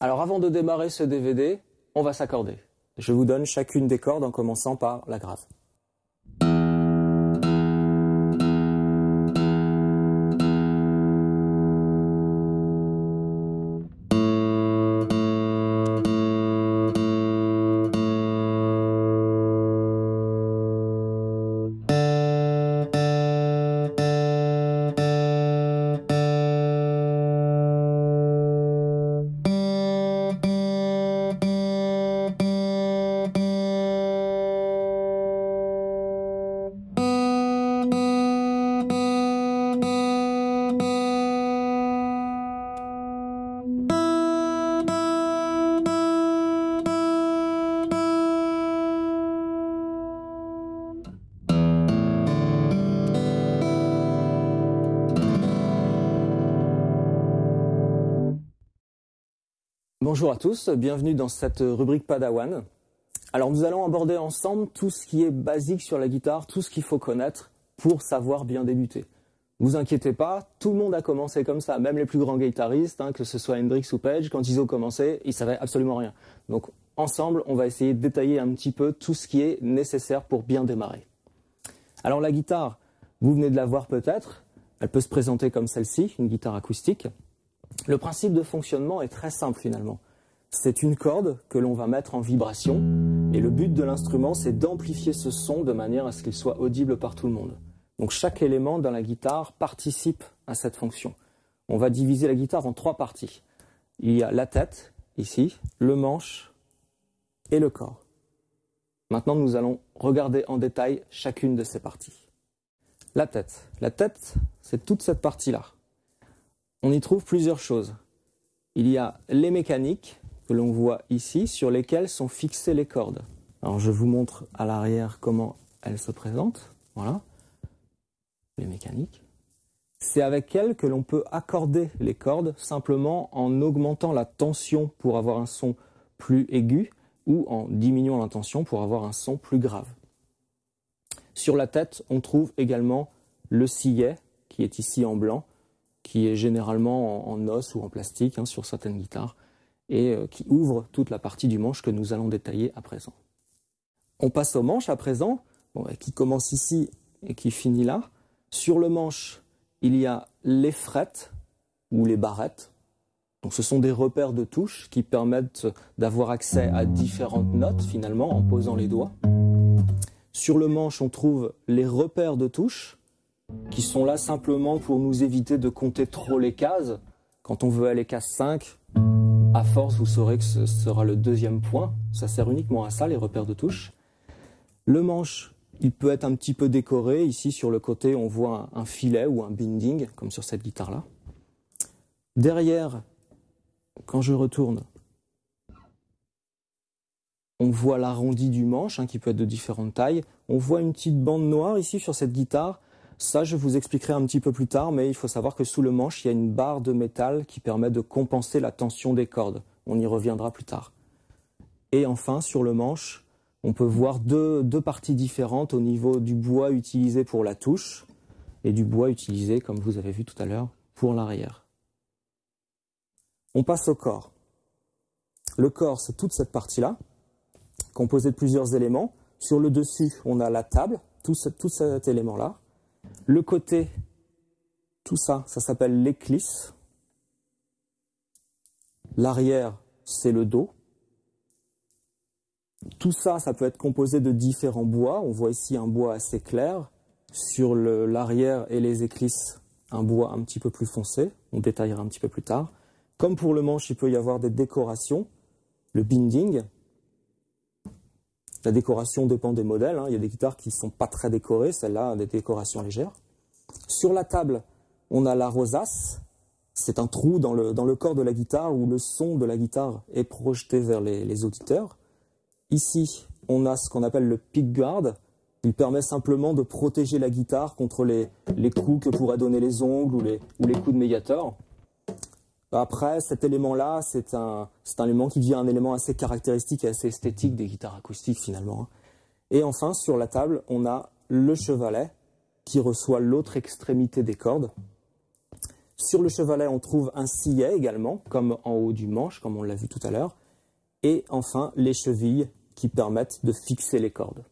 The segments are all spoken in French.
Alors avant de démarrer ce DVD, on va s'accorder. Je vous donne chacune des cordes en commençant par la grave. Bonjour à tous, bienvenue dans cette rubrique Padawan. Alors nous allons aborder ensemble tout ce qui est basique sur la guitare, tout ce qu'il faut connaître pour savoir bien débuter. Ne Vous inquiétez pas, tout le monde a commencé comme ça, même les plus grands guitaristes, hein, que ce soit Hendrix ou Page, quand ils ont commencé, ils savaient absolument rien. Donc ensemble, on va essayer de détailler un petit peu tout ce qui est nécessaire pour bien démarrer. Alors la guitare, vous venez de la voir peut-être, elle peut se présenter comme celle-ci, une guitare acoustique. Le principe de fonctionnement est très simple finalement. C'est une corde que l'on va mettre en vibration et le but de l'instrument c'est d'amplifier ce son de manière à ce qu'il soit audible par tout le monde. Donc chaque élément dans la guitare participe à cette fonction. On va diviser la guitare en trois parties. Il y a la tête, ici, le manche et le corps. Maintenant, nous allons regarder en détail chacune de ces parties. La tête. La tête, c'est toute cette partie-là. On y trouve plusieurs choses. Il y a les mécaniques, que l'on voit ici, sur lesquelles sont fixées les cordes. Alors je vous montre à l'arrière comment elles se présentent, voilà, les mécaniques. C'est avec elles que l'on peut accorder les cordes simplement en augmentant la tension pour avoir un son plus aigu ou en diminuant la tension pour avoir un son plus grave. Sur la tête, on trouve également le sillet qui est ici en blanc, qui est généralement en, os ou en plastique hein, sur certaines guitares et euh, qui ouvre toute la partie du manche que nous allons détailler à présent. On passe au manche à présent, qui commence ici et qui finit là. Sur le manche, il y a les frettes ou les barrettes. Donc ce sont des repères de touches qui permettent d'avoir accès à différentes notes finalement en posant les doigts. Sur le manche, on trouve les repères de touches qui sont là simplement pour nous éviter de compter trop les cases. Quand on veut aller case 5, force, vous saurez que ce sera le deuxième point. Ça sert uniquement à ça, les repères de touche. Le manche, il peut être un petit peu décoré. Ici, sur le côté, on voit un filet ou un binding, comme sur cette guitare-là. Derrière, quand je retourne, on voit l'arrondi du manche, hein, qui peut être de différentes tailles. On voit une petite bande noire ici sur cette guitare ça, je vous expliquerai un petit peu plus tard, mais il faut savoir que sous le manche, il y a une barre de métal qui permet de compenser la tension des cordes. On y reviendra plus tard. Et enfin, sur le manche, on peut voir deux, parties différentes au niveau du bois utilisé pour la touche et du bois utilisé, comme vous avez vu tout à l'heure, pour l'arrière. On passe au corps. Le corps, c'est toute cette partie-là, composée de plusieurs éléments. Sur le dessus, on a la table, tout cet élément-là le côté, tout ça, ça s'appelle l'éclisse. L'arrière, c'est le dos. Tout ça, ça peut être composé de différents bois. On voit ici un bois assez clair. Sur l'arrière et les éclisses, un bois un petit peu plus foncé. On détaillera un petit peu plus tard. Comme pour le manche, il peut y avoir des décorations. Le binding, la décoration dépend des modèles. Hein. Il y a des guitares qui ne sont pas très décorées, celle-là, a des décorations légères. Sur la table, on a la rosace. C'est un trou dans le, corps de la guitare où le son de la guitare est projeté vers les, auditeurs. Ici, on a ce qu'on appelle le pick guard. Il permet simplement de protéger la guitare contre les, coups que pourraient donner les ongles ou les, ou les coups de médiator. Après, cet élément-là, c'est un, élément qui devient un élément assez caractéristique et assez esthétique des guitares acoustiques finalement. Hein. Et enfin, sur la table, on a le chevalet qui reçoit l'autre extrémité des cordes. Sur le chevalet, on trouve un sillet également, comme en haut du manche, comme on l'a vu tout à l'heure. Et enfin, les chevilles qui permettent de fixer les cordes.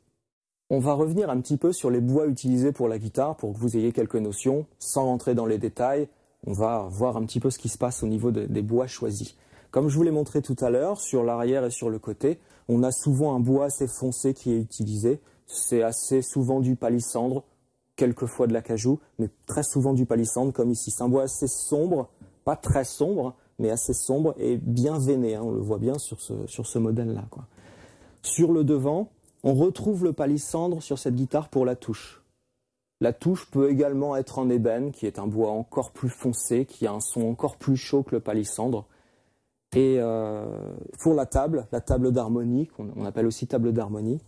On va revenir un petit peu sur les bois utilisés pour la guitare pour que vous ayez quelques notions, sans rentrer dans les détails on va voir un petit peu ce qui se passe au niveau des bois choisis. Comme je vous l'ai montré tout à l'heure, sur l'arrière et sur le côté, on a souvent un bois assez foncé qui est utilisé. C'est assez souvent du palissandre, quelquefois de l'acajou, mais très souvent du palissandre, comme ici. C'est un bois assez sombre, pas très sombre, mais assez sombre et bien veiné. Hein. on le voit bien sur ce modèle-là. Sur le devant, on retrouve le palissandre sur cette guitare pour la touche. La touche peut également être en ébène, qui est un bois encore plus foncé, qui a un son encore plus chaud que le palissandre. Et euh, pour la table, la table d'harmonie, qu'on appelle aussi table d'harmonie,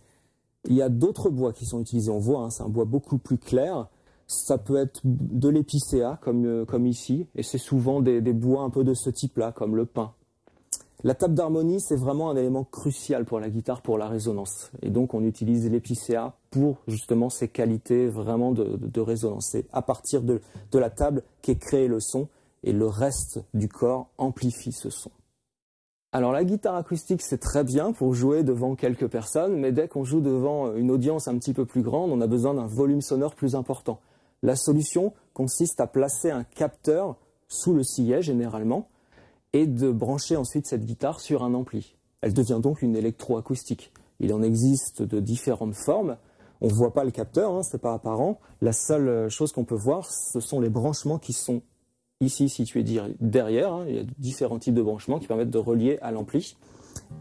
il y a d'autres bois qui sont utilisés. en voix. Hein. c'est un bois beaucoup plus clair. Ça peut être de l'épicéa, euh, comme, ici, et c'est souvent des, des bois un peu de ce type-là, comme le pin. La table d'harmonie, c'est vraiment un élément crucial pour la guitare, pour la résonance. Et donc, on utilise l'épicéa pour justement ses qualités vraiment de, résonance. C'est à partir de, de la table qu'est créé le son et le reste du corps amplifie ce son. Alors la guitare acoustique c'est très bien pour jouer devant quelques personnes, mais dès qu'on joue devant une audience un petit peu plus grande, on a besoin d'un volume sonore plus important. La solution consiste à placer un capteur sous le sillet généralement, et de brancher ensuite cette guitare sur un ampli. Elle devient donc une électroacoustique. Il en existe de différentes formes. On ne voit pas le capteur, hein, c'est pas apparent. La seule chose qu'on peut voir, ce sont les branchements qui sont ici situés derrière. Hein. Il y a différents types de branchements qui permettent de relier à l'ampli.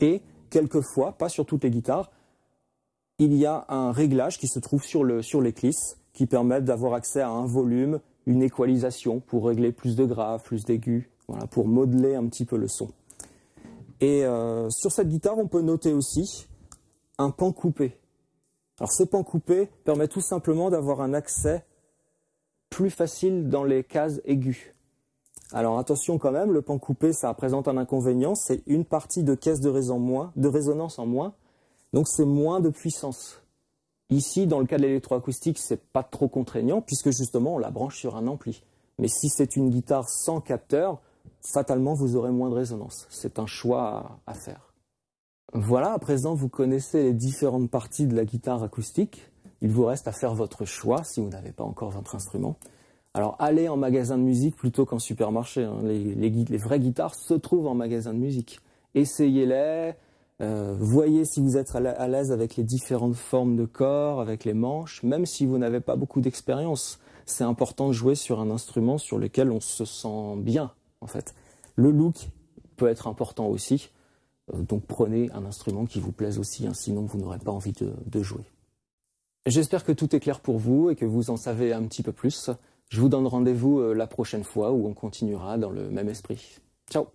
Et quelquefois, pas sur toutes les guitares, il y a un réglage qui se trouve sur le sur l'éclisse qui permet d'avoir accès à un volume, une équalisation pour régler plus de graves, plus d'aigus, voilà, pour modeler un petit peu le son. Et euh, sur cette guitare, on peut noter aussi un pan coupé. Alors ce pan coupé permet tout simplement d'avoir un accès plus facile dans les cases aiguës. Alors attention quand même, le pan coupé, ça présente un inconvénient, c'est une partie de caisse de, moins, de résonance en moins, donc c'est moins de puissance. Ici, dans le cas de l'électroacoustique, c'est pas trop contraignant puisque justement on la branche sur un ampli. Mais si c'est une guitare sans capteur, fatalement, vous aurez moins de résonance. C'est un choix à, faire. Voilà, à présent, vous connaissez les différentes parties de la guitare acoustique. Il vous reste à faire votre choix si vous n'avez pas encore votre instrument. Alors allez en magasin de musique plutôt qu'en supermarché. Hein. Les, vraies guitares se trouvent en magasin de musique. Essayez-les, euh, voyez si vous êtes à l'aise avec les différentes formes de corps, avec les manches, même si vous n'avez pas beaucoup d'expérience. C'est important de jouer sur un instrument sur lequel on se sent bien en fait. Le look peut être important aussi. Euh, donc prenez un instrument qui vous plaise aussi, hein, sinon vous n'aurez pas envie de, de jouer. J'espère que tout est clair pour vous et que vous en savez un petit peu plus. Je vous donne rendez-vous euh, la prochaine fois où on continuera dans le même esprit. Ciao